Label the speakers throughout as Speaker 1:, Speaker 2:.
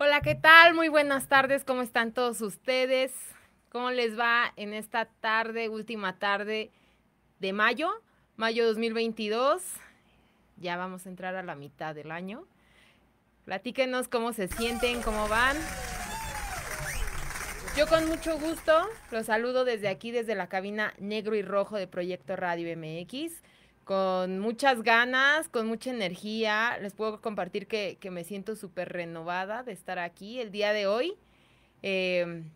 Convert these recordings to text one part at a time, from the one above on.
Speaker 1: Hola, ¿qué tal? Muy buenas tardes, ¿cómo están todos ustedes? ¿Cómo les va en esta tarde, última tarde de mayo, mayo 2022? Ya vamos a entrar a la mitad del año. Platíquenos cómo se sienten, cómo van. Yo con mucho gusto los saludo desde aquí, desde la cabina negro y rojo de Proyecto Radio MX con muchas ganas, con mucha energía. Les puedo compartir que, me siento súper renovada de estar aquí el día de hoy. Em,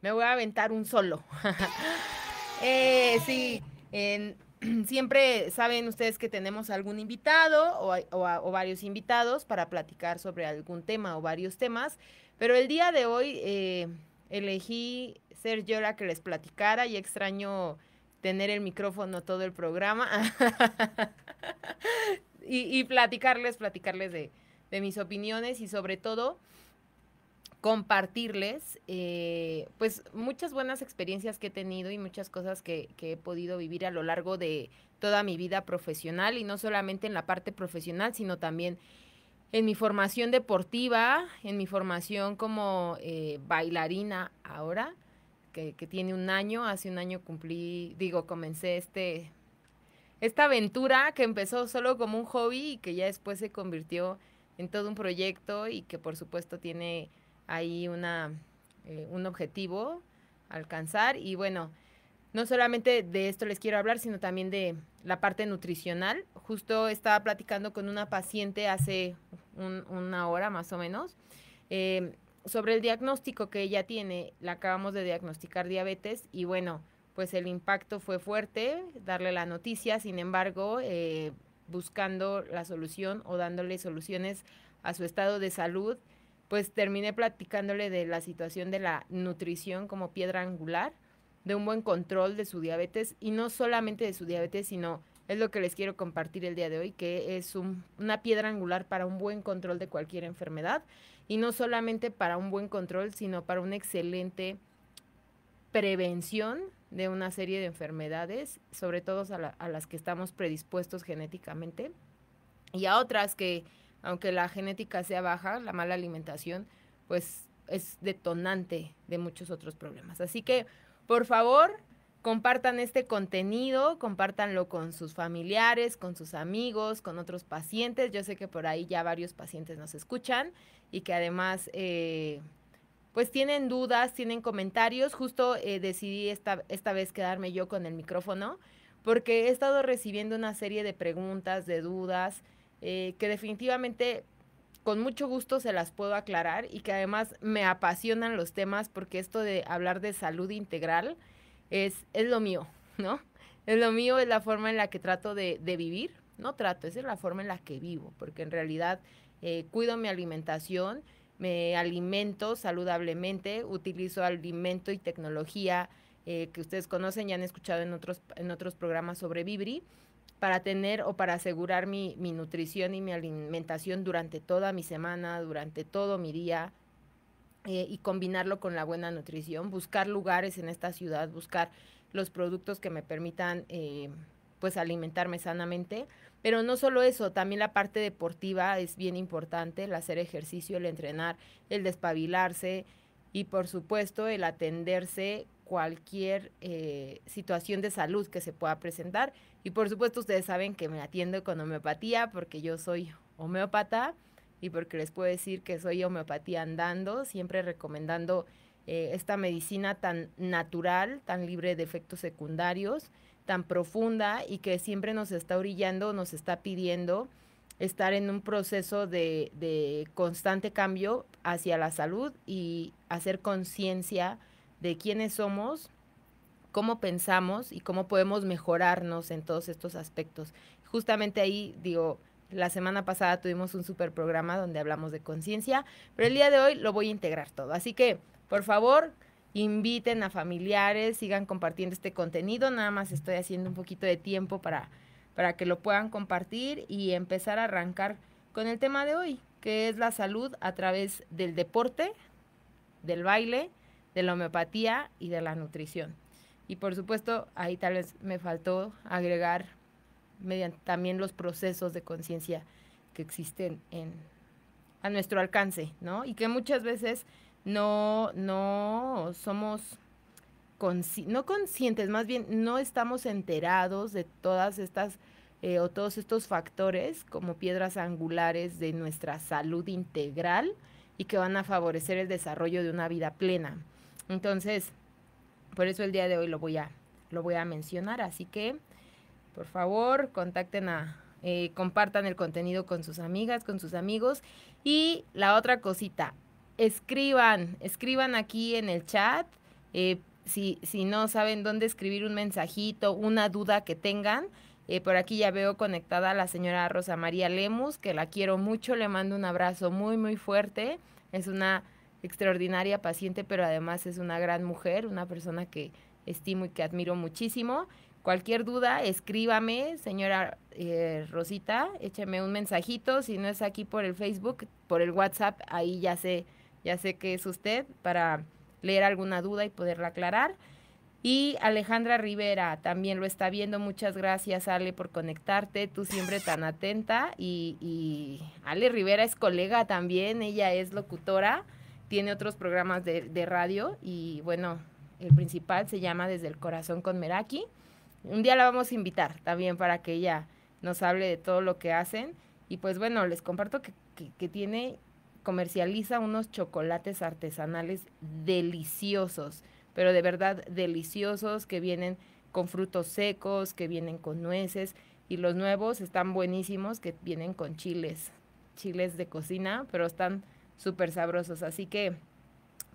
Speaker 1: me voy a aventar un solo. Eh, sí, siempre saben ustedes que tenemos algún invitado o, varios invitados para platicar sobre algún tema o varios temas, pero el día de hoy eh, elegí ser yo la que les platicara y extraño tener el micrófono todo el programa y, platicarles, platicarles de, mis opiniones y sobre todo compartirles eh, pues muchas buenas experiencias que he tenido y muchas cosas que, he podido vivir a lo largo de toda mi vida profesional y no solamente en la parte profesional sino también en mi formación deportiva, en mi formación como eh, bailarina ahora que, tiene un año. Hace un año cumplí, digo, comencé este, esta aventura que empezó solo como un hobby y que ya después se convirtió en todo un proyecto y que por supuesto tiene ahí una, eh, un objetivo alcanzar. Y bueno, no solamente de esto les quiero hablar, sino también de la parte nutricional. Justo estaba platicando con una paciente hace una hora más o menos. Eh, sobre el diagnóstico que ella tiene, la acabamos de diagnosticar diabetes y bueno, pues el impacto fue fuerte, darle la noticia, sin embargo, eh, buscando la solución o dándole soluciones a su estado de salud, pues terminé platicándole de la situación de la nutrición como piedra angular, de un buen control de su diabetes y no solamente de su diabetes, sino es lo que les quiero compartir el día de hoy, que es una piedra angular para un buen control de cualquier enfermedad y no solamente para un buen control, sino para una excelente prevención de una serie de enfermedades, sobre todo a, las que estamos predispuestos genéticamente y a otras que, aunque la genética sea baja, la mala alimentación, pues es detonante de muchos otros problemas. Así que, por favor, Compartan este contenido, compártanlo con sus familiares, con sus amigos, con otros pacientes. Yo sé que por ahí ya varios pacientes nos escuchan y que además eh, pues tienen dudas, tienen comentarios. Justo eh, decidí esta, vez quedarme yo con el micrófono porque he estado recibiendo una serie de preguntas, de dudas, eh, que definitivamente con mucho gusto se las puedo aclarar y que además me apasionan los temas porque esto de hablar de salud integral es, lo mío, ¿no? Es lo mío, es la forma en la que trato de, vivir, no trato, esa es la forma en la que vivo, porque en realidad eh, cuido mi alimentación, me alimento saludablemente, utilizo alimento y tecnología eh, que ustedes conocen, y han escuchado en otros, en otros programas sobre Vibri, para tener o para asegurar mi, mi nutrición y mi alimentación durante toda mi semana, durante todo mi día, eh, y combinarlo con la buena nutrición, buscar lugares en esta ciudad, buscar los productos que me permitan eh, pues alimentarme sanamente. Pero no solo eso, también la parte deportiva es bien importante, el hacer ejercicio, el entrenar, el despabilarse y por supuesto el atenderse cualquier eh, situación de salud que se pueda presentar. Y por supuesto ustedes saben que me atiendo con homeopatía porque yo soy homeópata y porque les puedo decir que soy homeopatía andando, siempre recomendando eh, esta medicina tan natural, tan libre de efectos secundarios, tan profunda y que siempre nos está orillando, nos está pidiendo estar en un proceso de, de constante cambio hacia la salud y hacer conciencia de quiénes somos, cómo pensamos y cómo podemos mejorarnos en todos estos aspectos. Justamente ahí digo, la semana pasada tuvimos un super programa donde hablamos de conciencia, pero el día de hoy lo voy a integrar todo. Así que, por favor, inviten a familiares, sigan compartiendo este contenido. Nada más estoy haciendo un poquito de tiempo para, para que lo puedan compartir y empezar a arrancar con el tema de hoy, que es la salud a través del deporte, del baile, de la homeopatía y de la nutrición. Y por supuesto, ahí tal vez me faltó agregar mediante también los procesos de conciencia que existen a nuestro alcance, ¿no? Y que muchas veces no, no somos no conscientes, más bien no estamos enterados de todas estas eh, o todos estos factores como piedras angulares de nuestra salud integral y que van a favorecer el desarrollo de una vida plena. Entonces, por eso el día de hoy lo voy a, lo voy a mencionar. Así que por favor, contacten a, eh, compartan el contenido con sus amigas, con sus amigos. Y la otra cosita, escriban, escriban aquí en el chat. Eh, si, si no saben dónde escribir un mensajito, una duda que tengan, eh, por aquí ya veo conectada a la señora Rosa María Lemus, que la quiero mucho, le mando un abrazo muy, muy fuerte. Es una extraordinaria paciente, pero además es una gran mujer, una persona que estimo y que admiro muchísimo. Cualquier duda, escríbame, señora eh, Rosita, écheme un mensajito, si no es aquí por el Facebook, por el WhatsApp, ahí ya sé, ya sé que es usted para leer alguna duda y poderla aclarar. Y Alejandra Rivera también lo está viendo. Muchas gracias, Ale, por conectarte. Tú siempre tan atenta. Y, Ale Rivera es colega también. Ella es locutora, tiene otros programas de, radio. Y bueno, el principal se llama Desde el Corazón con Meraki. Un día la vamos a invitar también para que ella nos hable de todo lo que hacen. Y pues bueno, les comparto que, que, tiene, comercializa unos chocolates artesanales deliciosos, pero de verdad deliciosos, que vienen con frutos secos, que vienen con nueces. Y los nuevos están buenísimos, que vienen con chiles, chiles de cocina, pero están súper sabrosos. Así que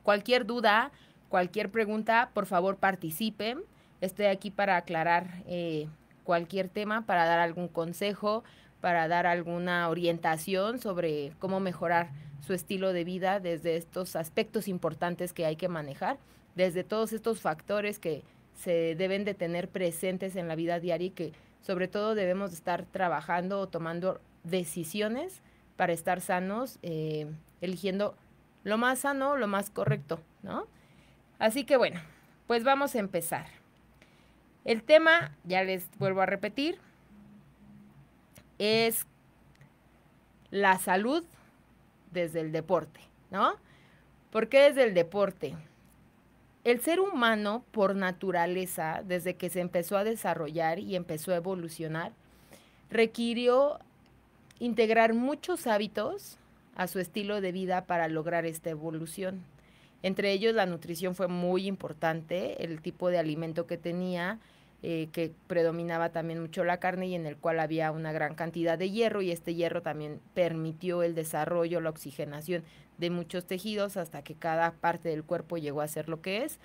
Speaker 1: cualquier duda, cualquier pregunta, por favor participen Estoy aquí para aclarar eh, cualquier tema, para dar algún consejo, para dar alguna orientación sobre cómo mejorar su estilo de vida desde estos aspectos importantes que hay que manejar, desde todos estos factores que se deben de tener presentes en la vida diaria y que sobre todo debemos estar trabajando o tomando decisiones para estar sanos, eh, eligiendo lo más sano, lo más correcto, ¿no? Así que bueno, pues vamos a empezar. El tema, ya les vuelvo a repetir, es la salud desde el deporte, ¿no? ¿Por qué desde el deporte? El ser humano, por naturaleza, desde que se empezó a desarrollar y empezó a evolucionar, requirió integrar muchos hábitos a su estilo de vida para lograr esta evolución. Entre ellos la nutrición fue muy importante, el tipo de alimento que tenía, eh, que predominaba también mucho la carne y en el cual había una gran cantidad de hierro y este hierro también permitió el desarrollo, la oxigenación de muchos tejidos hasta que cada parte del cuerpo llegó a ser lo que es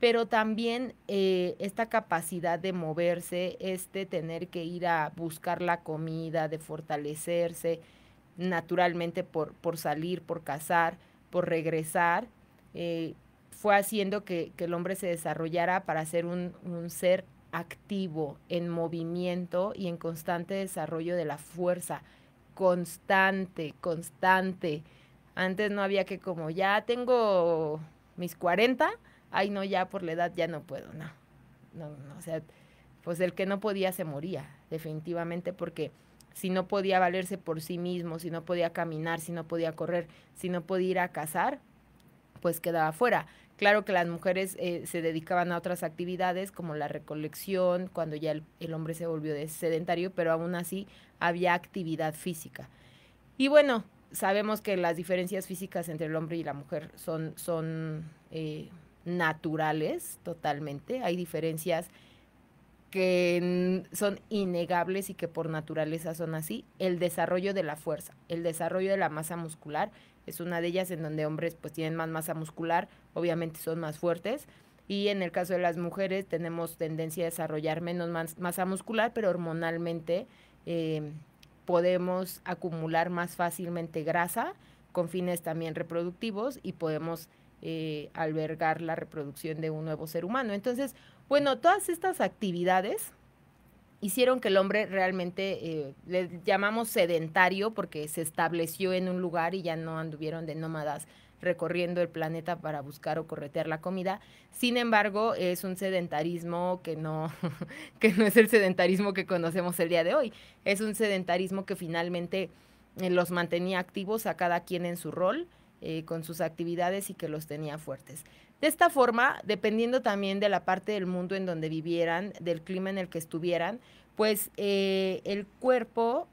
Speaker 1: pero también eh, esta capacidad de moverse, este tener que ir a buscar la comida, de fortalecerse naturalmente por, por salir, por cazar, por regresar, eh, fue haciendo que, el hombre se desarrollara para ser un ser activo, en movimiento y en constante desarrollo de la fuerza. Constante, constante. Antes no había que como ya tengo mis 40, ay no, ya por la edad ya no puedo, no. No, no, o sea, pues el que no podía se moría, definitivamente, porque si no podía valerse por sí mismo, si no podía caminar, si no podía correr, si no podía ir a cazar, pues quedaba fuera. Claro que las mujeres eh, se dedicaban a otras actividades como la recolección, cuando ya el, hombre se volvió sedentario, pero aún así había actividad física. Y bueno, sabemos que las diferencias físicas entre el hombre y la mujer son, son eh, naturales totalmente. Hay diferencias que son innegables y que por naturaleza son así. El desarrollo de la fuerza, el desarrollo de la masa muscular es una de ellas en donde hombres pues tienen más masa muscular, obviamente son más fuertes. Y en el caso de las mujeres tenemos tendencia a desarrollar menos masa muscular, pero hormonalmente em, podemos acumular más fácilmente grasa con fines también reproductivos y podemos eh, albergar la reproducción de un nuevo ser humano. Entonces, bueno, todas estas actividades hicieron que el hombre realmente, eh, le llamamos sedentario porque se estableció en un lugar y ya no anduvieron de nómadas recorriendo el planeta para buscar o corretear la comida. Sin embargo, es un sedentarismo que no, que no es el sedentarismo que conocemos el día de hoy. Es un sedentarismo que finalmente eh, los mantenía activos a cada quien en su rol, eh, con sus actividades y que los tenía fuertes. De esta forma, dependiendo también de la parte del mundo en donde vivieran, del clima en el que estuvieran, pues eh, el cuerpo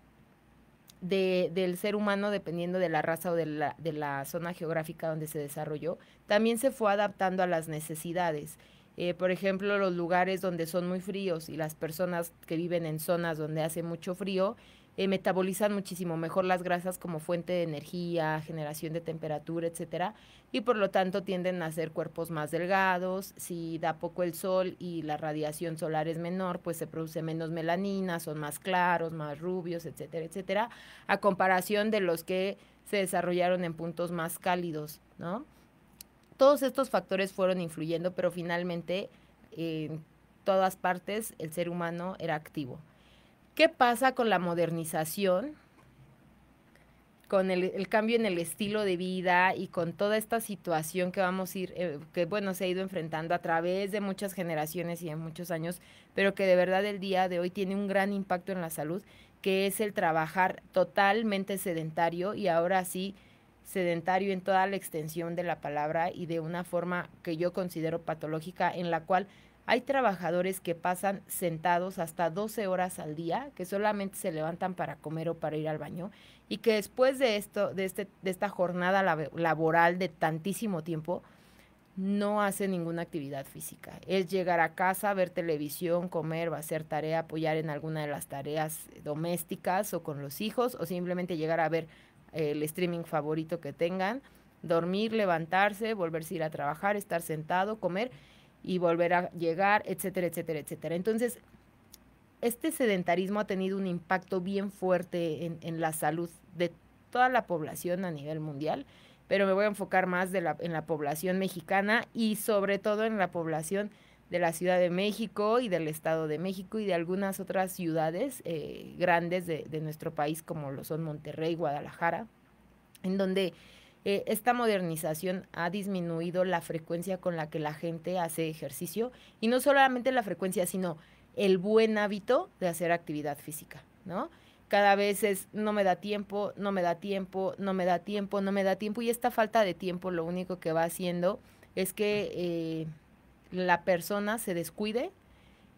Speaker 1: del ser humano, dependiendo de la raza o de la, zona geográfica donde se desarrolló, también se fue adaptando a las necesidades. Eh, por ejemplo, los lugares donde son muy fríos y las personas que viven en zonas donde hace mucho frío, eh, metabolizan muchísimo mejor las grasas como fuente de energía, generación de temperatura, etcétera, y por lo tanto tienden a ser cuerpos más delgados. Si da poco el sol y la radiación solar es menor, pues se produce menos melanina, son más claros, más rubios, etcétera, etcétera, a comparación de los que se desarrollaron en puntos más cálidos, ¿no? Todos estos factores fueron influyendo, pero finalmente en todas partes el ser humano era activo. ¿Qué pasa con la modernización? con el, cambio en el estilo de vida y con toda esta situación que vamos a ir, eh, que bueno, se ha ido enfrentando a través de muchas generaciones y en muchos años, pero que de verdad el día de hoy tiene un gran impacto en la salud, que es el trabajar totalmente sedentario y ahora sí sedentario en toda la extensión de la palabra y de una forma que yo considero patológica en la cual hay trabajadores que pasan sentados hasta 12 horas al día, que solamente se levantan para comer o para ir al baño, y que después de, esto, de, este, de esta jornada laboral de tantísimo tiempo, no hacen ninguna actividad física. Es llegar a casa, ver televisión, comer, hacer tarea, apoyar en alguna de las tareas domésticas o con los hijos, o simplemente llegar a ver eh, el streaming favorito que tengan, dormir, levantarse, volverse a ir a trabajar, estar sentado, comer y volver a llegar, etcétera, etcétera, etcétera. Entonces, este sedentarismo ha tenido un impacto bien fuerte en, la salud de toda la población a nivel mundial, pero me voy a enfocar más en la población mexicana y sobre todo en la población de la Ciudad de México y del Estado de México y de algunas otras ciudades eh, grandes de, de nuestro país como lo son Monterrey, Guadalajara, en donde eh, esta modernización ha disminuido la frecuencia con la que la gente hace ejercicio y no solamente la frecuencia, sino el buen hábito de hacer actividad física, ¿no? Cada vez es no me da tiempo, no me da tiempo, no me da tiempo, no me da tiempo y esta falta de tiempo lo único que va haciendo es que eh, la persona se descuide,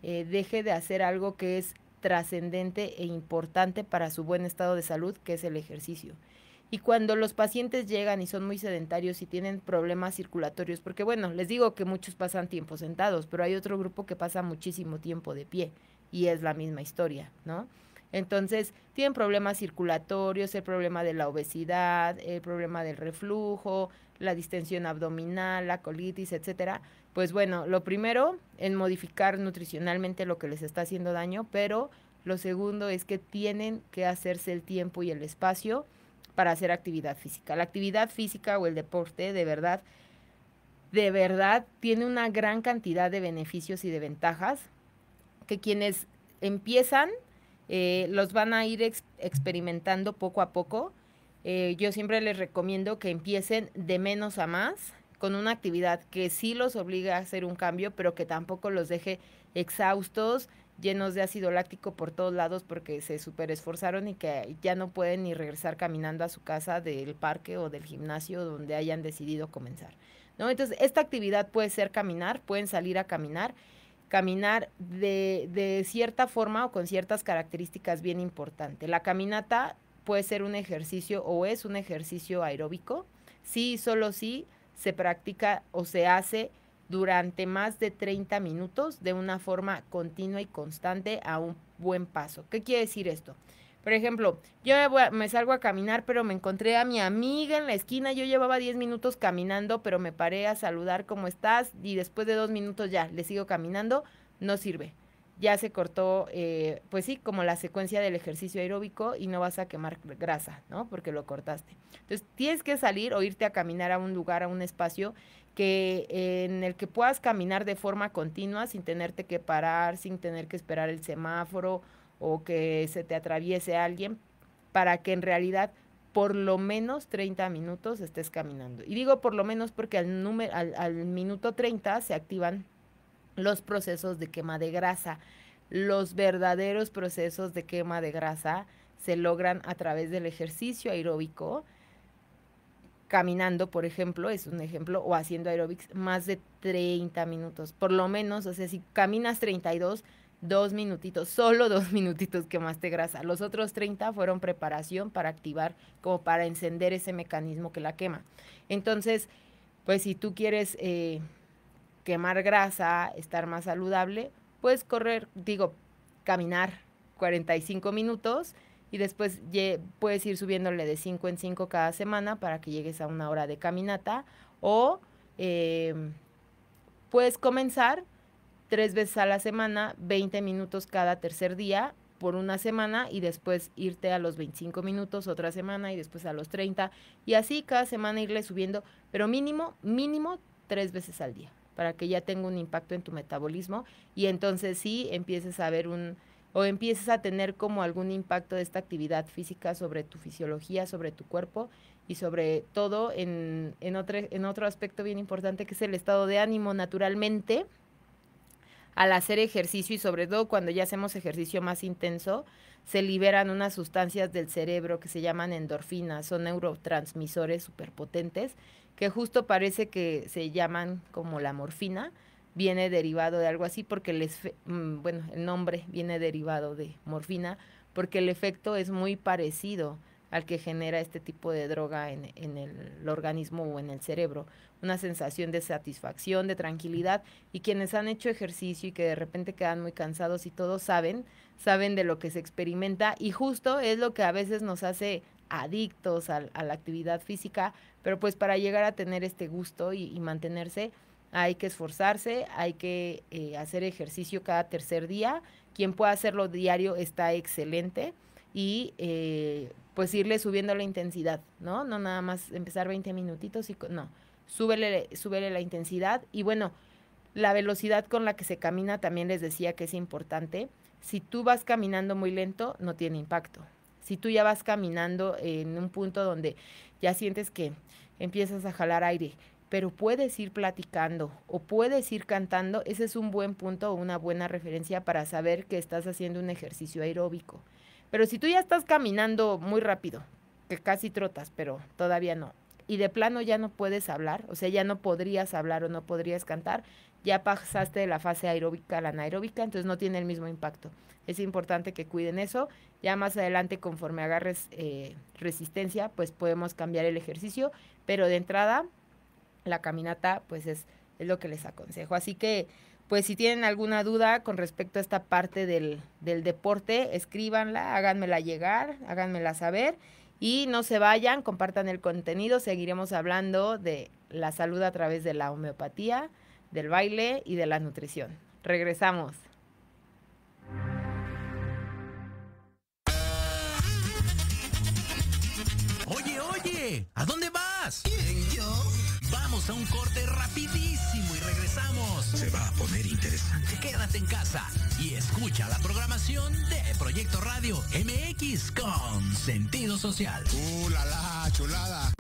Speaker 1: eh, deje de hacer algo que es trascendente e importante para su buen estado de salud, que es el ejercicio. Y cuando los pacientes llegan y son muy sedentarios y tienen problemas circulatorios, porque bueno, les digo que muchos pasan tiempo sentados, pero hay otro grupo que pasa muchísimo tiempo de pie y es la misma historia, ¿no? Entonces, tienen problemas circulatorios, el problema de la obesidad, el problema del reflujo, la distensión abdominal, la colitis, etcétera. Pues bueno, lo primero en modificar nutricionalmente lo que les está haciendo daño, pero lo segundo es que tienen que hacerse el tiempo y el espacio para hacer actividad física. La actividad física o el deporte, de verdad, de verdad tiene una gran cantidad de beneficios y de ventajas que quienes empiezan eh, los van a ir experimentando poco a poco. Eh, yo siempre les recomiendo que empiecen de menos a más con una actividad que sí los obliga a hacer un cambio, pero que tampoco los deje exhaustos llenos de ácido láctico por todos lados porque se super esforzaron y que ya no pueden ni regresar caminando a su casa del parque o del gimnasio donde hayan decidido comenzar. ¿no? Entonces, esta actividad puede ser caminar, pueden salir a caminar, caminar de, cierta forma o con ciertas características bien importantes. La caminata puede ser un ejercicio o es un ejercicio aeróbico, sí, solo si se practica o se hace durante más de 30 minutos de una forma continua y constante a un buen paso. ¿Qué quiere decir esto? Por ejemplo, yo me, salgo a caminar, pero me encontré a mi amiga en la esquina. Yo llevaba 10 minutos caminando, pero me paré a saludar cómo estás y después de dos minutos ya le sigo caminando. No sirve ya se cortó, eh, pues sí, como la secuencia del ejercicio aeróbico y no vas a quemar grasa, ¿no? Porque lo cortaste. Entonces, tienes que salir o irte a caminar a un lugar, a un espacio que eh, en el que puedas caminar de forma continua sin tenerte que parar, sin tener que esperar el semáforo o que se te atraviese alguien, para que en realidad por lo menos 30 minutos estés caminando. Y digo por lo menos porque al, número, al, al minuto 30 se activan los procesos de quema de grasa. Los verdaderos procesos de quema de grasa se logran a través del ejercicio aeróbico, caminando, por ejemplo, es un ejemplo, o haciendo aeróbics más de 30 minutos, por lo menos, o sea, si caminas 32, dos minutitos, solo dos minutitos quemaste grasa. Los otros 30 fueron preparación para activar, como para encender ese mecanismo que la quema. Entonces, pues si tú quieres... Eh, quemar grasa, estar más saludable, puedes correr, digo, caminar 45 minutos y después puedes ir subiéndole de 5 en 5 cada semana para que llegues a una hora de caminata o eh, puedes comenzar tres veces a la semana, 20 minutos cada tercer día por una semana y después irte a los 25 minutos otra semana y después a los 30 y así cada semana irle subiendo, pero mínimo, mínimo tres veces al día para que ya tenga un impacto en tu metabolismo y entonces sí empieces a ver un o empieces a tener como algún impacto de esta actividad física sobre tu fisiología, sobre tu cuerpo y sobre todo en, otro, en otro aspecto bien importante que es el estado de ánimo naturalmente al hacer ejercicio y sobre todo cuando ya hacemos ejercicio más intenso, se liberan unas sustancias del cerebro que se llaman endorfinas, son neurotransmisores superpotentes que justo parece que se llaman como la morfina, viene derivado de algo así porque les, mm, bueno, el nombre viene derivado de morfina porque el efecto es muy parecido al que genera este tipo de droga en, el, el, organismo o en el cerebro. Una sensación de satisfacción, de tranquilidad. Y quienes han hecho ejercicio y que de repente quedan muy cansados y todos saben, saben de lo que se experimenta. Y justo es lo que a veces nos hace adictos a, la actividad física, pero pues para llegar a tener este gusto y, mantenerse hay que esforzarse, hay que eh, hacer ejercicio cada tercer día, quien pueda hacerlo diario está excelente y eh, pues irle subiendo la intensidad, ¿no? No nada más empezar 20 minutitos y no, súbele, súbele la intensidad y bueno, la velocidad con la que se camina también les decía que es importante. Si tú vas caminando muy lento, no tiene impacto. Si tú ya vas caminando en un punto donde ya sientes que empiezas a jalar aire, pero puedes ir platicando o puedes ir cantando, ese es un buen punto o una buena referencia para saber que estás haciendo un ejercicio aeróbico. Pero si tú ya estás caminando muy rápido, que casi trotas, pero todavía no, y de plano ya no puedes hablar, o sea, ya no podrías hablar o no podrías cantar, ya pasaste de la fase aeróbica a la anaeróbica, entonces no tiene el mismo impacto. Es importante que cuiden eso ya más adelante, conforme agarres eh, resistencia, pues podemos cambiar el ejercicio, pero de entrada, la caminata, pues es, es lo que les aconsejo. Así que, pues si tienen alguna duda con respecto a esta parte del, del deporte, escríbanla, háganmela llegar, háganmela saber y no se vayan, compartan el contenido, seguiremos hablando de la salud a través de la homeopatía, del baile y de la nutrición. Regresamos. ¿A dónde vas? ¿Quién, yo? Vamos a un corte rapidísimo y regresamos. Se va a poner interesante. Quédate en casa y escucha la programación de Proyecto Radio MX con sentido social. ¡Uh, la, la chulada!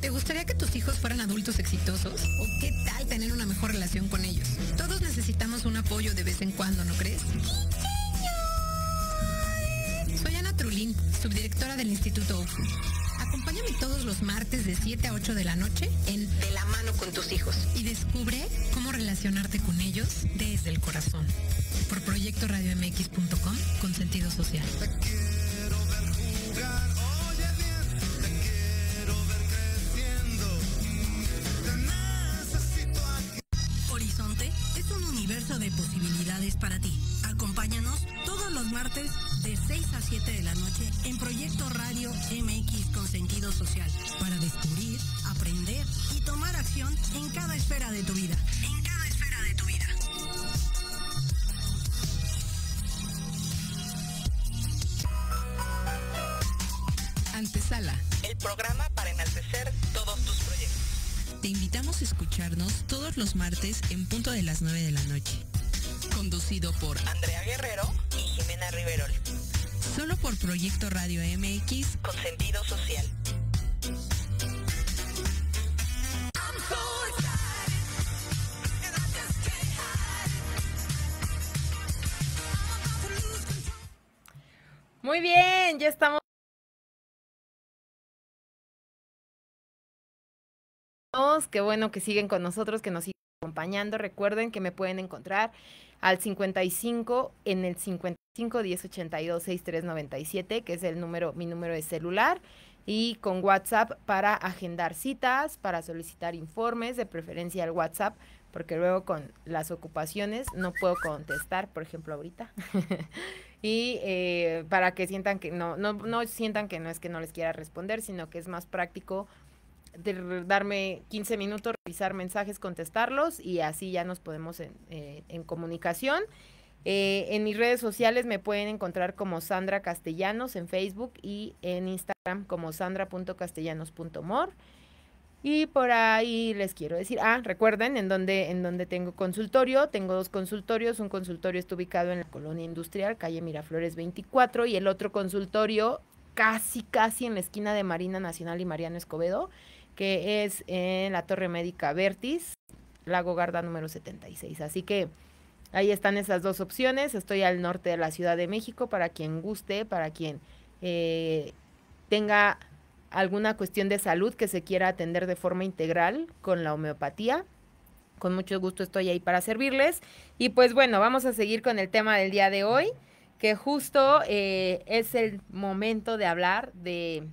Speaker 1: ¿Te gustaría que tus hijos fueran adultos exitosos? ¿O qué tal tener una mejor relación con ellos? Todos necesitamos un apoyo de vez en cuando, ¿no crees? Soy Ana Trulín, subdirectora del Instituto UFU. Acompáñame todos los martes de 7 a 8 de la noche en De la mano con tus hijos y descubre cómo relacionarte con ellos desde el corazón. Por proyecto radiomx.com con sentido social. los martes en punto de las 9 de la noche. Conducido por Andrea Guerrero y Jimena Riverol. Solo por Proyecto Radio MX con sentido social. Muy bien, ya estamos qué bueno que siguen con nosotros, que nos siguen acompañando. Recuerden que me pueden encontrar al 55 en el 55 1082 6397, que es el número, mi número de celular, y con WhatsApp para agendar citas, para solicitar informes, de preferencia al WhatsApp, porque luego con las ocupaciones no puedo contestar, por ejemplo, ahorita. y eh, para que sientan que no, no, no sientan que no es que no les quiera responder, sino que es más práctico de darme 15 minutos, revisar mensajes, contestarlos y así ya nos podemos en, eh, comunicación. Eh, en mis redes sociales me pueden encontrar como Sandra Castellanos en Facebook y en Instagram como sandra.castellanos.mor. Y por ahí les quiero decir, ah, recuerden en donde, en donde tengo consultorio, tengo dos consultorios, un consultorio está ubicado en la colonia industrial, calle Miraflores 24, y el otro consultorio casi, casi en la esquina de Marina Nacional y Mariano Escobedo, que es en la Torre Médica Vertis, Lago Garda número 76. Así que ahí están esas dos opciones. Estoy al norte de la Ciudad de México para quien guste, para quien eh, tenga alguna cuestión de salud que se quiera atender de forma integral con la homeopatía. Con mucho gusto estoy ahí para servirles. Y pues bueno, vamos a seguir con el tema del día de hoy, que justo eh, es el momento de hablar de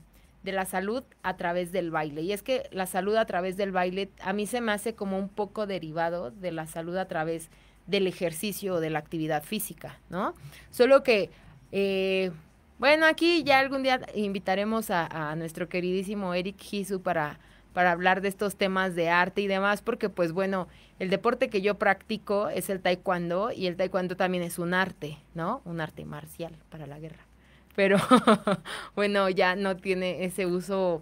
Speaker 1: de la salud a través del baile. Y es que la salud a través del baile a mí se me hace como un poco derivado de la salud a través del ejercicio o de la actividad física, ¿no? Solo que, eh, bueno, aquí ya algún día invitaremos a, nuestro queridísimo Eric Hisu para, para hablar de estos temas de arte y demás, porque pues bueno, el deporte que yo practico es el taekwondo y el taekwondo también es un arte, ¿no? Un arte marcial para la guerra pero bueno, ya no tiene ese uso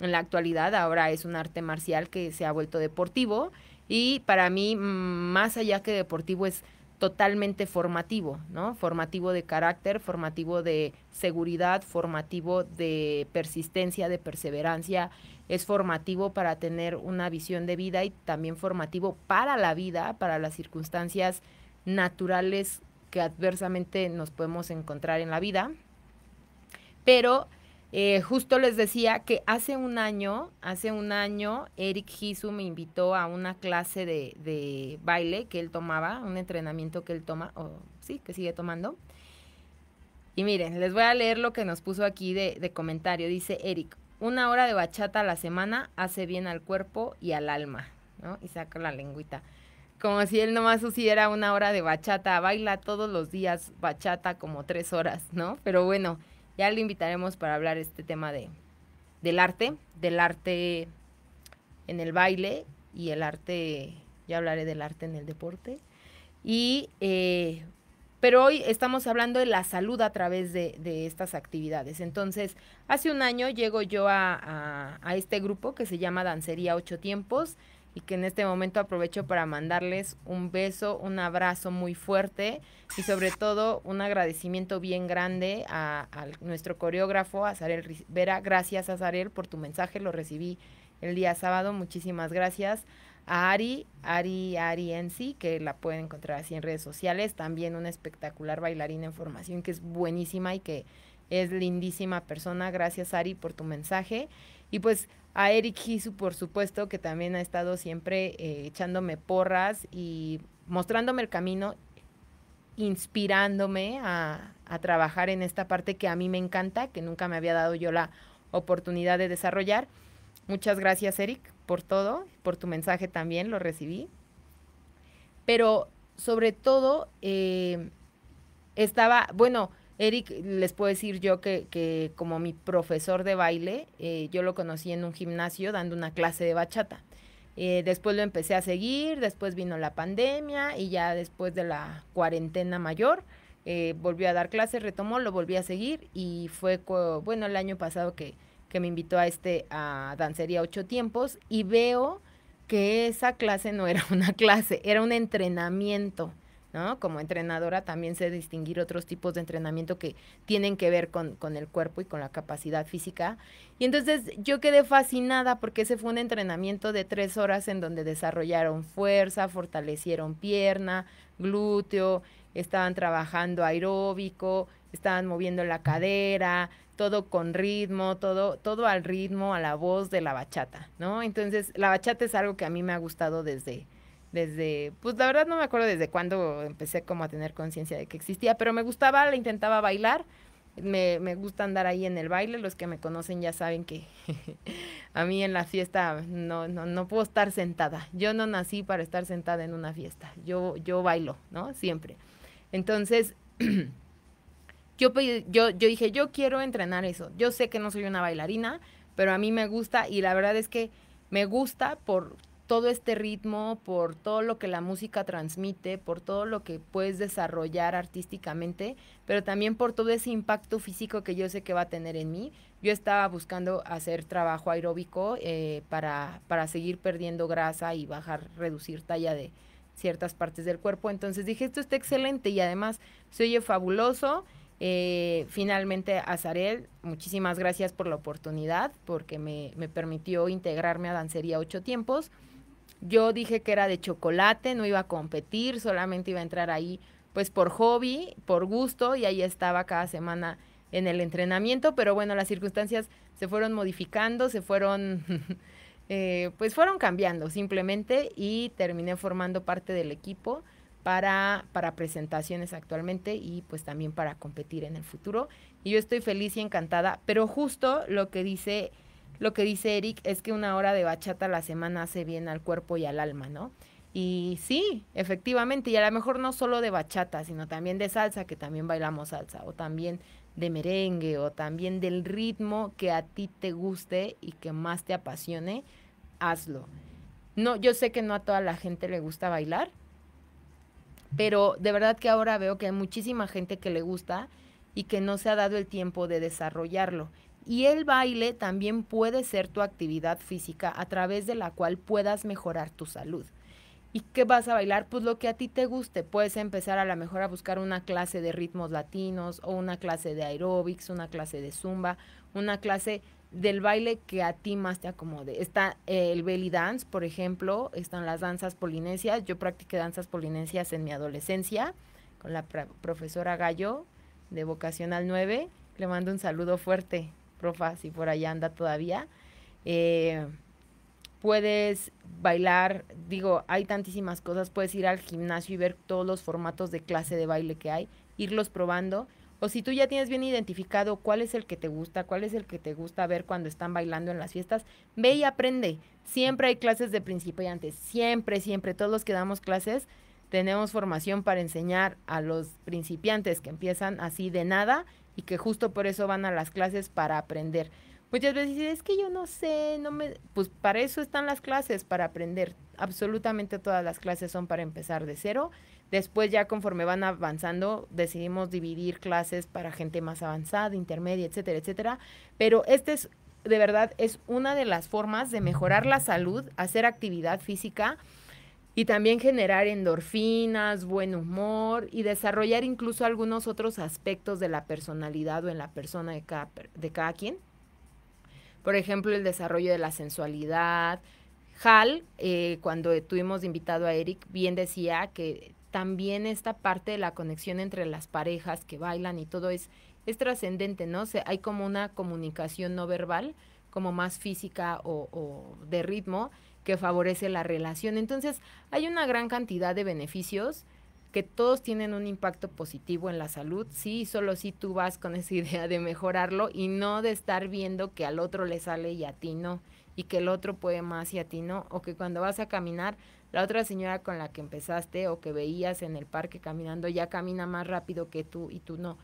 Speaker 1: en la actualidad, ahora es un arte marcial que se ha vuelto deportivo y para mí mm, más allá que deportivo es totalmente formativo, ¿no? Formativo de carácter, formativo de seguridad, formativo de persistencia, de perseverancia, es formativo para tener una visión de vida y también formativo para la vida, para las circunstancias naturales que adversamente nos podemos encontrar en la vida. Pero eh, justo les decía que hace un año, hace un año, Eric Gisu me invitó a una clase de, baile que él tomaba, un entrenamiento que él toma, o sí, que sigue tomando. Y miren, les voy a leer lo que nos puso aquí de, comentario. Dice Eric, una hora de bachata a la semana hace bien al cuerpo y al alma, ¿no? Y saca la lengüita. Como si él nomás hiciera una hora de bachata, baila todos los días bachata como tres horas, ¿no? Pero bueno, ya le invitaremos para hablar este tema del arte, del arte en el baile y el arte, ya hablaré del arte en el deporte. Y, eh, pero hoy estamos hablando de la salud a través de, estas actividades. Entonces, hace un año llego yo a, a este grupo que se llama Dancería Ocho Tiempos y que en este momento aprovecho para mandarles un beso, un abrazo muy fuerte y sobre todo un agradecimiento bien grande a, nuestro coreógrafo, Azarel Vera. Gracias, Azarel, por tu mensaje, lo recibí el día sábado, muchísimas gracias. A Ari, Ari, Ari Ensi, que la pueden encontrar así en redes sociales, también una espectacular bailarina en formación que es buenísima y que es lindísima persona. Gracias Ari por tu mensaje. Y pues a Eric Gisu, por supuesto, que también ha estado siempre eh, echándome porras y mostrándome el camino, inspirándome a, trabajar en esta parte que a mí me encanta, que nunca me había dado yo la oportunidad de desarrollar. Muchas gracias, Eric, por todo, por tu mensaje también, lo recibí. Pero sobre todo, eh, estaba, bueno, Eric, les puedo decir yo que, como mi profesor de baile, eh, yo lo conocí en un gimnasio dando una clase de bachata. Eh, después lo empecé a seguir, después vino la pandemia y ya después de la cuarentena mayor eh, volvió a dar clases, retomó, lo volví a seguir y fue, bueno, el año pasado que, que me invitó a este, a Dancería Ocho Tiempos y veo que esa clase no era una clase, era un entrenamiento como entrenadora también sé distinguir otros tipos de entrenamiento que tienen que ver con, el cuerpo y con la capacidad física. Y entonces yo quedé fascinada porque ese fue un entrenamiento de tres horas en donde desarrollaron fuerza, fortalecieron pierna, glúteo, estaban trabajando aeróbico, estaban moviendo la cadera, todo con ritmo, todo, todo al ritmo, a la voz de la bachata, Entonces, la bachata es algo que a mí me ha gustado desde, desde, pues la verdad no me acuerdo desde cuándo empecé como a tener conciencia de que existía, pero me gustaba, la intentaba bailar, me, gusta andar ahí en el baile, los que me conocen ya saben que a mí en la fiesta no, no, puedo estar sentada, yo no nací para estar sentada en una fiesta, yo, yo bailo, ¿no? Siempre. Entonces, yo, yo, yo dije, yo quiero entrenar eso, yo sé que no soy una bailarina, pero a mí me gusta y la verdad es que me gusta por todo este ritmo, por todo lo que la música transmite, por todo lo que puedes desarrollar artísticamente, pero también por todo ese impacto físico que yo sé que va a tener en mí. Yo estaba buscando hacer trabajo aeróbico eh, para, seguir perdiendo grasa y bajar, reducir talla de ciertas partes del cuerpo. Entonces dije, esto está excelente y además se oye fabuloso. Eh, finalmente, Azarel, muchísimas gracias por la oportunidad, porque me, me permitió integrarme a Dancería Ocho Tiempos. Yo dije que era de chocolate, no iba a competir, solamente iba a entrar ahí pues por hobby, por gusto y ahí estaba cada semana en el entrenamiento, pero bueno, las circunstancias se fueron modificando, se fueron, eh, pues fueron cambiando simplemente y terminé formando parte del equipo para, para presentaciones actualmente y pues también para competir en el futuro. Y yo estoy feliz y encantada, pero justo lo que dice lo que dice Eric es que una hora de bachata a la semana hace bien al cuerpo y al alma, ¿no? Y sí, efectivamente, y a lo mejor no solo de bachata, sino también de salsa, que también bailamos salsa, o también de merengue, o también del ritmo que a ti te guste y que más te apasione, hazlo. No, yo sé que no a toda la gente le gusta bailar, pero de verdad que ahora veo que hay muchísima gente que le gusta y que no se ha dado el tiempo de desarrollarlo. Y el baile también puede ser tu actividad física a través de la cual puedas mejorar tu salud. ¿Y qué vas a bailar? Pues lo que a ti te guste. Puedes empezar a lo mejor a buscar una clase de ritmos latinos o una clase de aeróbics, una clase de zumba, una clase del baile que a ti más te acomode. Está eh, el belly dance, por ejemplo, están las danzas polinesias. Yo practiqué danzas polinesias en mi adolescencia con la profesora Gallo de Vocacional 9. Le mando un saludo fuerte profa, si por allá anda todavía. Eh, puedes bailar, digo, hay tantísimas cosas, puedes ir al gimnasio y ver todos los formatos de clase de baile que hay, irlos probando. O si tú ya tienes bien identificado cuál es el que te gusta, cuál es el que te gusta ver cuando están bailando en las fiestas, ve y aprende. Siempre hay clases de principiantes, siempre, siempre. Todos los que damos clases tenemos formación para enseñar a los principiantes que empiezan así de nada y que justo por eso van a las clases para aprender. Muchas veces es que yo no sé, no me, pues para eso están las clases, para aprender. Absolutamente todas las clases son para empezar de cero. Después ya conforme van avanzando, decidimos dividir clases para gente más avanzada, intermedia, etcétera, etcétera. Pero este es, de verdad, es una de las formas de mejorar la salud, hacer actividad física y también generar endorfinas, buen humor y desarrollar incluso algunos otros aspectos de la personalidad o en la persona de cada, de cada quien. Por ejemplo, el desarrollo de la sensualidad. Hal, eh, cuando tuvimos invitado a Eric, bien decía que también esta parte de la conexión entre las parejas que bailan y todo es, es trascendente, ¿no? hay como una comunicación no verbal, como más física o de ritmo, que favorece la relación. Entonces, hay una gran cantidad de beneficios que todos tienen un impacto positivo en la salud, sí, solo si tú vas con esa idea de mejorarlo y no de estar viendo que al otro le sale y a ti no, y que el otro puede más y a ti no, o que cuando vas a caminar, la otra señora con la que empezaste o que veías en el parque caminando ya camina más rápido que tú y tú no.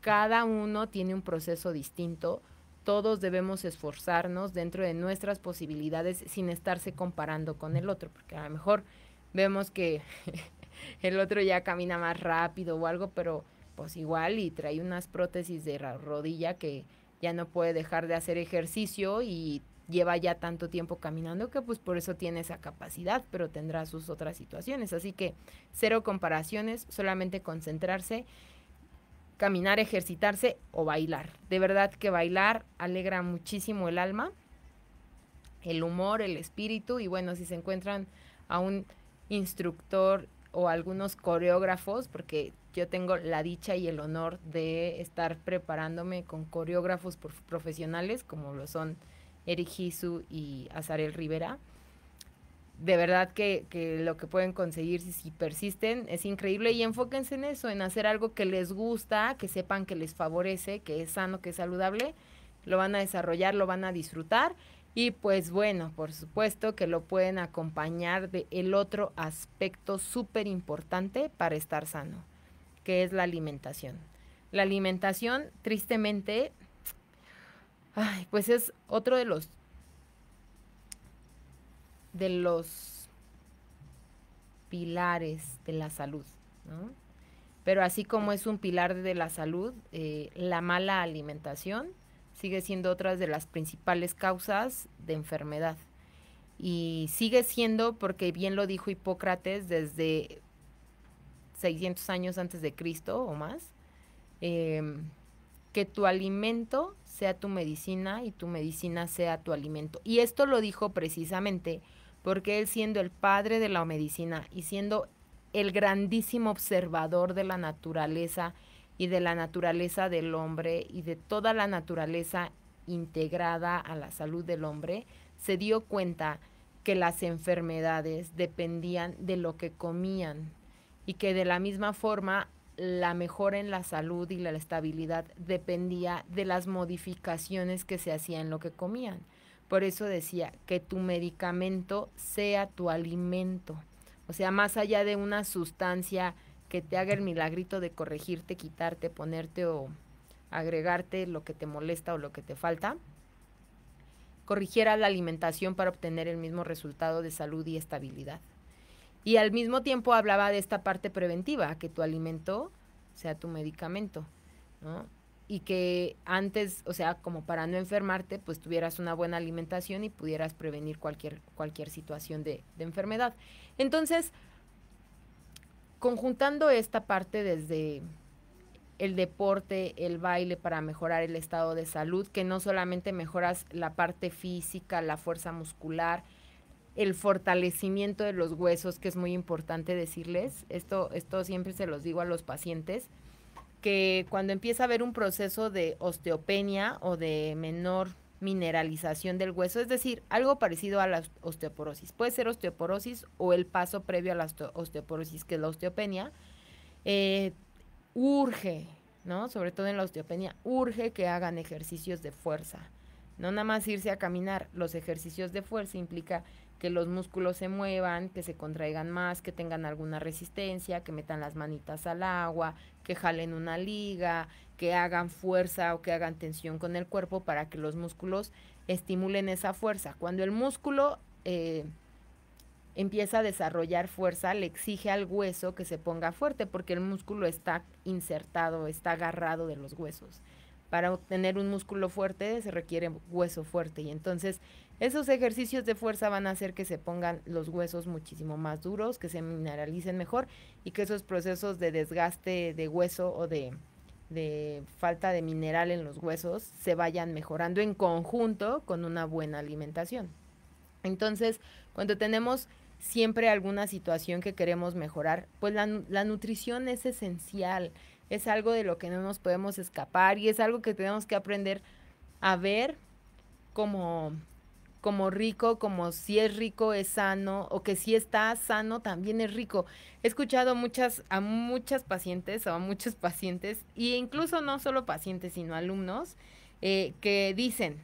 Speaker 1: Cada uno tiene un proceso distinto todos debemos esforzarnos dentro de nuestras posibilidades sin estarse comparando con el otro, porque a lo mejor vemos que el otro ya camina más rápido o algo, pero pues igual y trae unas prótesis de rodilla que ya no puede dejar de hacer ejercicio y lleva ya tanto tiempo caminando que pues por eso tiene esa capacidad, pero tendrá sus otras situaciones. Así que cero comparaciones, solamente concentrarse caminar, ejercitarse o bailar. De verdad que bailar alegra muchísimo el alma, el humor, el espíritu y bueno, si se encuentran a un instructor o algunos coreógrafos, porque yo tengo la dicha y el honor de estar preparándome con coreógrafos profesionales como lo son Eric Hisu y Azarel Rivera de verdad que, lo que pueden conseguir si, persisten es increíble y enfóquense en eso, en hacer algo que les gusta, que sepan que les favorece, que es sano, que es saludable, lo van a desarrollar, lo van a disfrutar y pues bueno, por supuesto que lo pueden acompañar de el otro aspecto súper importante para estar sano, que es la alimentación. La alimentación, tristemente, pues es otro de los de los pilares de la salud, ¿no? Pero así como es un pilar de la salud, eh, la mala alimentación sigue siendo otra de las principales causas de enfermedad. Y sigue siendo, porque bien lo dijo Hipócrates desde 600 años antes de Cristo o más, em, que tu alimento sea tu medicina y tu medicina sea tu alimento. Y esto lo dijo precisamente porque él siendo el padre de la medicina y siendo el grandísimo observador de la naturaleza y de la naturaleza del hombre y de toda la naturaleza integrada a la salud del hombre, se dio cuenta que las enfermedades dependían de lo que comían y que de la misma forma la mejora en la salud y la estabilidad dependía de las modificaciones que se hacían en lo que comían. Por eso decía, que tu medicamento sea tu alimento. O sea, más allá de una sustancia que te haga el milagrito de corregirte, quitarte, ponerte o agregarte lo que te molesta o lo que te falta, corrigiera la alimentación para obtener el mismo resultado de salud y estabilidad. Y al mismo tiempo hablaba de esta parte preventiva, que tu alimento sea tu medicamento, ¿no? y que antes, o sea, como para no enfermarte, pues tuvieras una buena alimentación y pudieras prevenir cualquier, cualquier situación de, enfermedad. Entonces, conjuntando esta parte desde el deporte, el baile para mejorar el estado de salud, que no solamente mejoras la parte física, la fuerza muscular, el fortalecimiento de los huesos, que es muy importante decirles, esto, esto siempre se los digo a los pacientes, que cuando empieza a haber un proceso de osteopenia o de menor mineralización del hueso, es decir, algo parecido a la osteoporosis. Puede ser osteoporosis o el paso previo a la osteoporosis, que es la osteopenia. Eh, urge, ¿no? Sobre todo en la osteopenia, urge que hagan ejercicios de fuerza. No nada más irse a caminar, los ejercicios de fuerza implica que los músculos se muevan, que se contraigan más, que tengan alguna resistencia, que metan las manitas al agua, que jalen una liga, que hagan fuerza o que hagan tensión con el cuerpo para que los músculos estimulen esa fuerza. Cuando el músculo eh, empieza a desarrollar fuerza, le exige al hueso que se ponga fuerte porque el músculo está insertado, está agarrado de los huesos. Para obtener un músculo fuerte se requiere hueso fuerte y entonces esos ejercicios de fuerza van a hacer que se pongan los huesos muchísimo más duros, que se mineralicen mejor y que esos procesos de desgaste de hueso o de, falta de mineral en los huesos se vayan mejorando en conjunto con una buena alimentación. Entonces, cuando tenemos siempre alguna situación que queremos mejorar, pues la, la, nutrición es esencial, es algo de lo que no nos podemos escapar y es algo que tenemos que aprender a ver como como rico, como si es rico es sano, o que si está sano también es rico. He escuchado muchas, a muchas pacientes o a muchos pacientes, e incluso no solo pacientes, sino alumnos, eh, que dicen,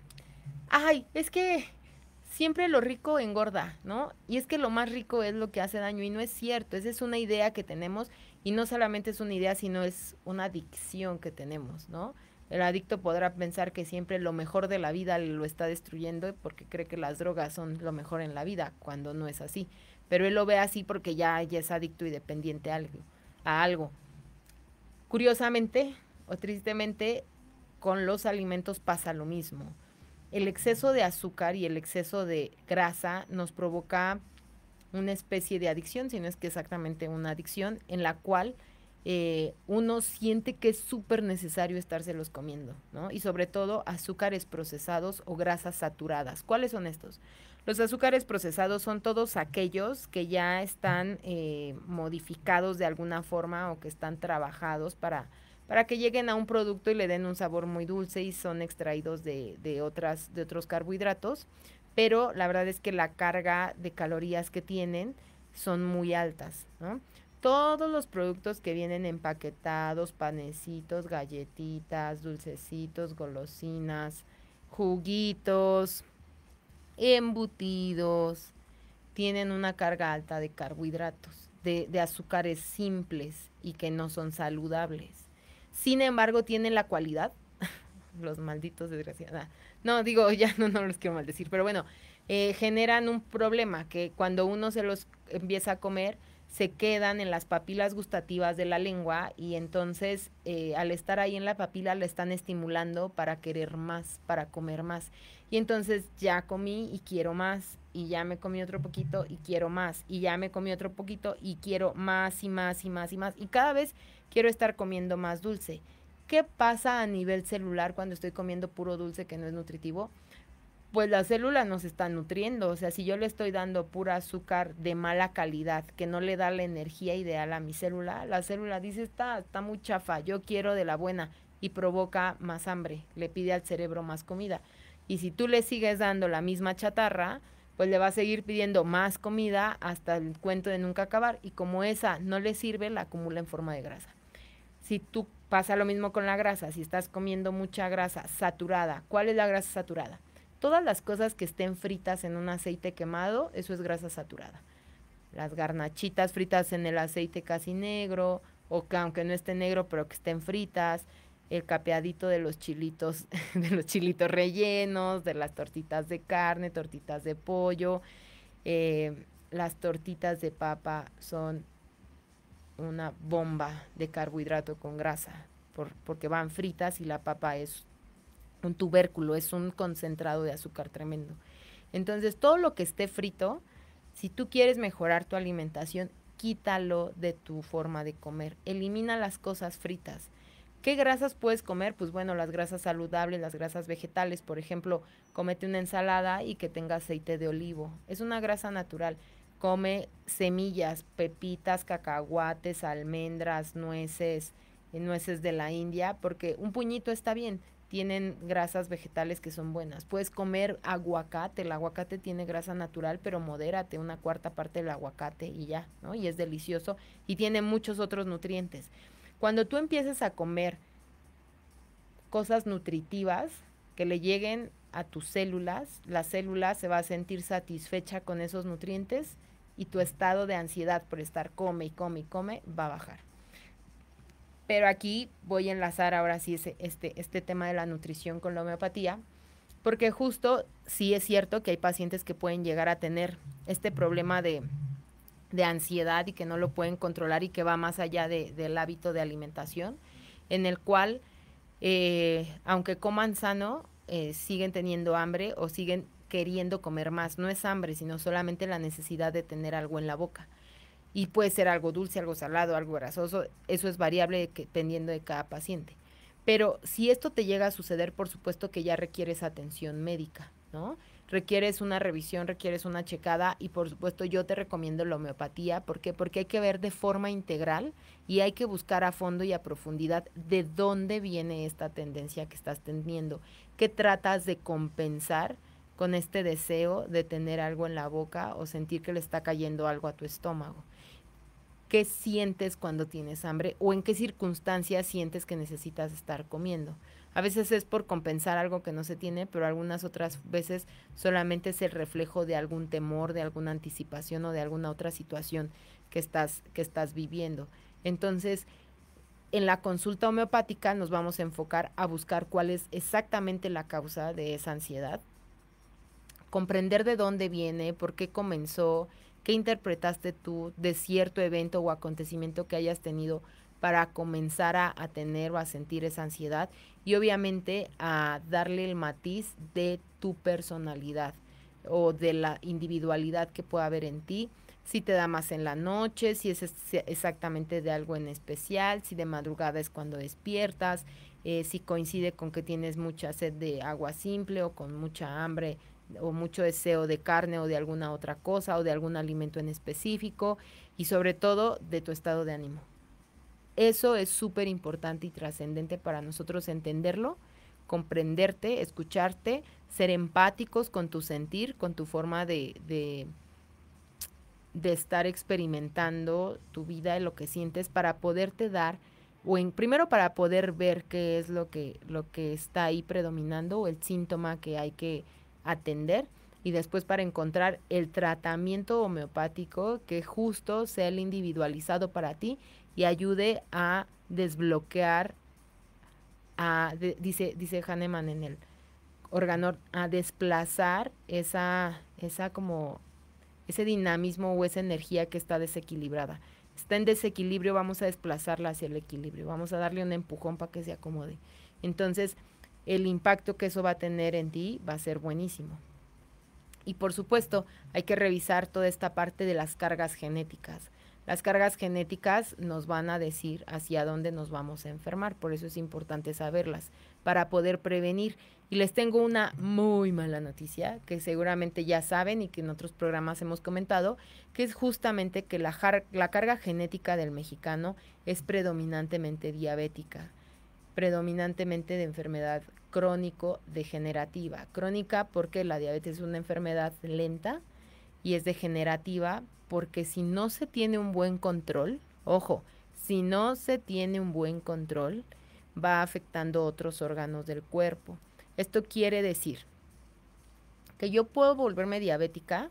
Speaker 1: ay, es que siempre lo rico engorda, ¿no? Y es que lo más rico es lo que hace daño y no es cierto, esa es una idea que tenemos y no solamente es una idea, sino es una adicción que tenemos, ¿no? El adicto podrá pensar que siempre lo mejor de la vida lo está destruyendo porque cree que las drogas son lo mejor en la vida, cuando no es así. Pero él lo ve así porque ya, es adicto y dependiente algo, a algo. Curiosamente o tristemente, con los alimentos pasa lo mismo. El exceso de azúcar y el exceso de grasa nos provoca una especie de adicción, si no es que exactamente una adicción, en la cual eh, uno siente que es súper necesario estárselos comiendo, ¿no? Y sobre todo azúcares procesados o grasas saturadas. ¿Cuáles son estos? Los azúcares procesados son todos aquellos que ya están eh, modificados de alguna forma o que están trabajados para, para que lleguen a un producto y le den un sabor muy dulce y son extraídos de, de, otras, de otros carbohidratos. Pero la verdad es que la carga de calorías que tienen son muy altas, ¿no? todos los productos que vienen empaquetados, panecitos, galletitas, dulcecitos, golosinas, juguitos, embutidos, tienen una carga alta de carbohidratos, de, azúcares simples y que no son saludables. Sin embargo, tienen la cualidad, los malditos desgraciados, no, digo, ya no, no los quiero maldecir, pero bueno, eh, generan un problema que cuando uno se los empieza a comer, se quedan en las papilas gustativas de la lengua y entonces eh, al estar ahí en la papila la están estimulando para querer más, para comer más. Y entonces ya comí y quiero más, y ya me comí otro poquito y quiero más, y ya me comí otro poquito y quiero más y más y más y más. Y cada vez quiero estar comiendo más dulce. ¿Qué pasa a nivel celular cuando estoy comiendo puro dulce que no es nutritivo? pues la célula nos está nutriendo. O sea, si yo le estoy dando pura azúcar de mala calidad, que no le da la energía ideal a mi célula, la célula dice, está, está muy chafa, yo quiero de la buena y provoca más hambre, le pide al cerebro más comida. Y si tú le sigues dando la misma chatarra, pues le va a seguir pidiendo más comida hasta el cuento de nunca acabar. Y como esa no le sirve, la acumula en forma de grasa. Si tú pasa lo mismo con la grasa, si estás comiendo mucha grasa saturada, ¿cuál es la grasa saturada? Todas las cosas que estén fritas en un aceite quemado, eso es grasa saturada. Las garnachitas fritas en el aceite casi negro, o que aunque no esté negro, pero que estén fritas, el capeadito de los chilitos, de los chilitos rellenos, de las tortitas de carne, tortitas de pollo, eh, las tortitas de papa son una bomba de carbohidrato con grasa, porque van fritas y la papa es un tubérculo, es un concentrado de azúcar tremendo. Entonces, todo lo que esté frito, si tú quieres mejorar tu alimentación, quítalo de tu forma de comer. Elimina las cosas fritas. ¿Qué grasas puedes comer? Pues bueno, las grasas saludables, las grasas vegetales, por ejemplo, comete una ensalada y que tenga aceite de olivo. Es una grasa natural. Come semillas, pepitas, cacahuates, almendras, nueces, eh, nueces de la India, porque un puñito está bien, tienen grasas vegetales que son buenas. Puedes comer aguacate, el aguacate tiene grasa natural, pero modérate una cuarta parte del aguacate y ya, ¿no? Y es delicioso y tiene muchos otros nutrientes. Cuando tú empieces a comer cosas nutritivas que le lleguen a tus células, la célula se va a sentir satisfecha con esos nutrientes y tu estado de ansiedad por estar come y come y come va a bajar. Pero aquí voy a enlazar ahora sí este, este tema de la nutrición con la homeopatía, porque justo sí es cierto que hay pacientes que pueden llegar a tener este problema de, ansiedad y que no lo pueden controlar y que va más allá del hábito de alimentación, en el cual, eh, aunque coman sano, eh, siguen teniendo hambre o siguen queriendo comer más. No es hambre, sino solamente la necesidad de tener algo en la boca y puede ser algo dulce, algo salado, algo grasoso, eso es variable dependiendo de cada paciente. Pero si esto te llega a suceder, por supuesto que ya requieres atención médica, ¿no? Requieres una revisión, requieres una checada y por supuesto yo te recomiendo la homeopatía, ¿por qué? Porque hay que ver de forma integral y hay que buscar a fondo y a profundidad de dónde viene esta tendencia que estás teniendo, qué tratas de compensar con este deseo de tener algo en la boca o sentir que le está cayendo algo a tu estómago qué sientes cuando tienes hambre o en qué circunstancias sientes que necesitas estar comiendo. A veces es por compensar algo que no se tiene, pero algunas otras veces solamente es el reflejo de algún temor, de alguna anticipación o de alguna otra situación que estás, que estás viviendo. Entonces, en la consulta homeopática nos vamos a enfocar a buscar cuál es exactamente la causa de esa ansiedad, comprender de dónde viene, por qué comenzó, ¿Qué interpretaste tú de cierto evento o acontecimiento que hayas tenido para comenzar a, tener o a sentir esa ansiedad? Y obviamente a darle el matiz de tu personalidad o de la individualidad que pueda haber en ti. Si te da más en la noche, si es exactamente de algo en especial, si de madrugada es cuando despiertas, eh, si coincide con que tienes mucha sed de agua simple o con mucha hambre o mucho deseo de carne o de alguna otra cosa o de algún alimento en específico y sobre todo de tu estado de ánimo. Eso es súper importante y trascendente para nosotros entenderlo, comprenderte, escucharte, ser empáticos con tu sentir, con tu forma de, de, de estar experimentando tu vida y lo que sientes para poderte dar o en, primero para poder ver qué es lo que, lo que está ahí predominando o el síntoma que hay que, atender y después para encontrar el tratamiento homeopático que justo sea el individualizado para ti y ayude a desbloquear, dice, dice Hahnemann en el órgano, a desplazar esa, esa como, ese dinamismo o esa energía que está desequilibrada. Está en desequilibrio, vamos a desplazarla hacia el equilibrio, vamos a darle un empujón para que se acomode. Entonces, el impacto que eso va a tener en ti va a ser buenísimo. Y por supuesto, hay que revisar toda esta parte de las cargas genéticas. Las cargas genéticas nos van a decir hacia dónde nos vamos a enfermar, por eso es importante saberlas, para poder prevenir. Y les tengo una muy mala noticia, que seguramente ya saben y que en otros programas hemos comentado, que es justamente que la, carga genética del mexicano es predominantemente diabética, predominantemente de enfermedad crónico-degenerativa. Crónica porque la diabetes es una enfermedad lenta y es degenerativa porque si no se tiene un buen control, ojo, si no se tiene un buen control, va afectando otros órganos del cuerpo. Esto quiere decir que yo puedo volverme diabética,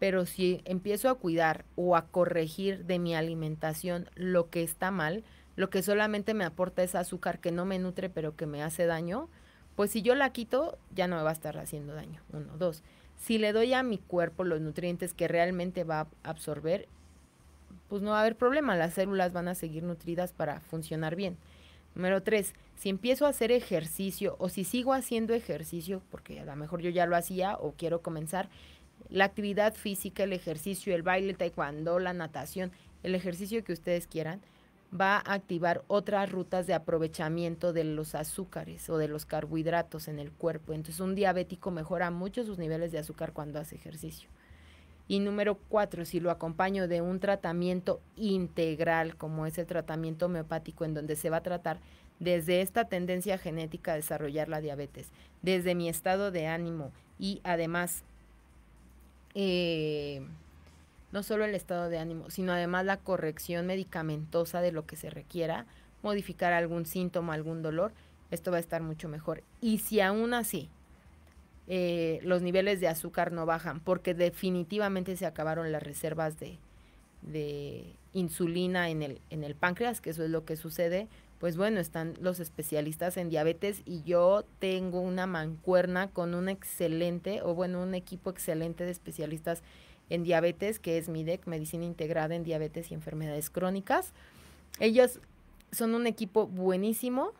Speaker 1: pero si empiezo a cuidar o a corregir de mi alimentación lo que está mal, lo que solamente me aporta es azúcar que no me nutre pero que me hace daño, pues si yo la quito ya no me va a estar haciendo daño. Uno, dos. Si le doy a mi cuerpo los nutrientes que realmente va a absorber, pues no va a haber problema, las células van a seguir nutridas para funcionar bien. Número tres, si empiezo a hacer ejercicio o si sigo haciendo ejercicio, porque a lo mejor yo ya lo hacía o quiero comenzar, la actividad física, el ejercicio, el baile, taekwondo, la natación, el ejercicio que ustedes quieran, va a activar otras rutas de aprovechamiento de los azúcares o de los carbohidratos en el cuerpo. Entonces un diabético mejora mucho sus niveles de azúcar cuando hace ejercicio. Y número cuatro, si lo acompaño de un tratamiento integral, como es el tratamiento homeopático, en donde se va a tratar desde esta tendencia genética a desarrollar la diabetes, desde mi estado de ánimo y además eh, no solo el estado de ánimo, sino además la corrección medicamentosa de lo que se requiera, modificar algún síntoma, algún dolor, esto va a estar mucho mejor. Y si aún así eh, los niveles de azúcar no bajan, porque definitivamente se acabaron las reservas de, insulina en el, en el páncreas, que eso es lo que sucede, pues bueno, están los especialistas en diabetes y yo tengo una mancuerna con un excelente, o bueno, un equipo excelente de especialistas en diabetes, que es MIDEC, Medicina Integrada en Diabetes y Enfermedades Crónicas. Ellos son un equipo buenísimo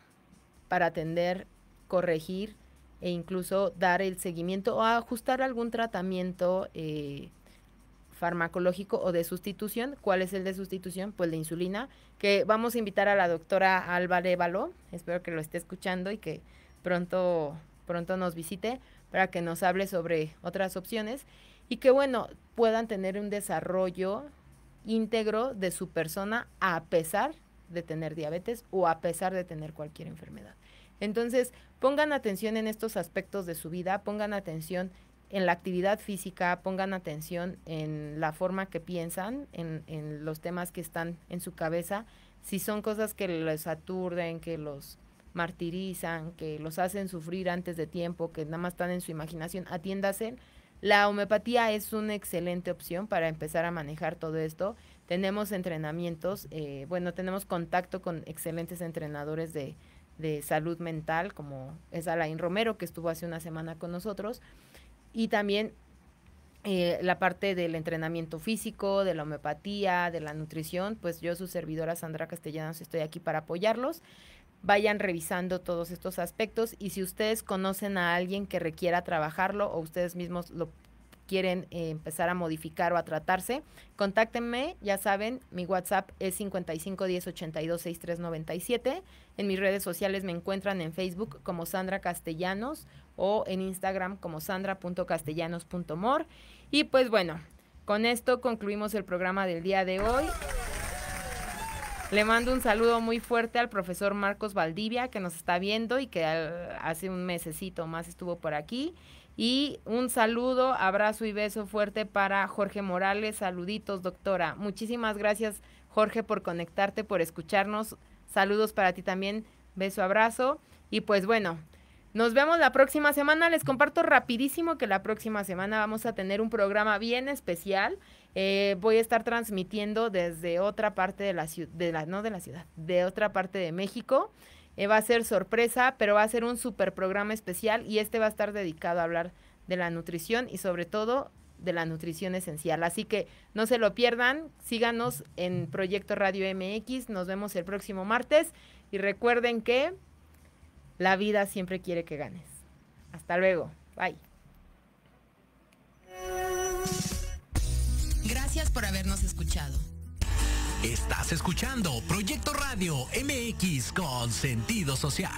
Speaker 1: para atender, corregir e incluso dar el seguimiento o ajustar algún tratamiento eh, farmacológico o de sustitución. ¿Cuál es el de sustitución? Pues la insulina, que vamos a invitar a la doctora Alba Lévalo, espero que lo esté escuchando y que pronto, pronto nos visite para que nos hable sobre otras opciones y que bueno, puedan tener un desarrollo íntegro de su persona a pesar de tener diabetes o a pesar de tener cualquier enfermedad. Entonces, pongan atención en estos aspectos de su vida, pongan atención en la actividad física, pongan atención en la forma que piensan, en, los temas que están en su cabeza, si son cosas que les aturden, que los martirizan, que los hacen sufrir antes de tiempo, que nada más están en su imaginación, atiéndase la homeopatía es una excelente opción para empezar a manejar todo esto. Tenemos entrenamientos, eh, bueno, tenemos contacto con excelentes entrenadores de, salud mental, como es Alain Romero, que estuvo hace una semana con nosotros, y también eh, la parte del entrenamiento físico, de la homeopatía, de la nutrición, pues yo, su servidora Sandra Castellanos, estoy aquí para apoyarlos vayan revisando todos estos aspectos y si ustedes conocen a alguien que requiera trabajarlo o ustedes mismos lo quieren eh, empezar a modificar o a tratarse, contáctenme, ya saben, mi WhatsApp es 55 10 En mis redes sociales me encuentran en Facebook como Sandra Castellanos o en Instagram como sandra.castellanos.mor. Y pues bueno, con esto concluimos el programa del día de hoy. Le mando un saludo muy fuerte al profesor Marcos Valdivia que nos está viendo y que eh, hace un mesecito más estuvo por aquí. Y un saludo, abrazo y beso fuerte para Jorge Morales. Saluditos, doctora. Muchísimas gracias, Jorge, por conectarte, por escucharnos. Saludos para ti también. Beso, abrazo. Y pues bueno, nos vemos la próxima semana. Les comparto rapidísimo que la próxima semana vamos a tener un programa bien especial. Eh, voy a estar transmitiendo desde otra parte de la ciudad, de la, no de la ciudad, de otra parte de México. Eh, va a ser sorpresa, pero va a ser un super programa especial y este va a estar dedicado a hablar de la nutrición y sobre todo de la nutrición esencial. Así que no se lo pierdan, síganos en Proyecto Radio MX, nos vemos el próximo martes y recuerden que la vida siempre quiere que ganes. Hasta luego, bye por habernos escuchado. Estás escuchando Proyecto Radio MX con sentido social.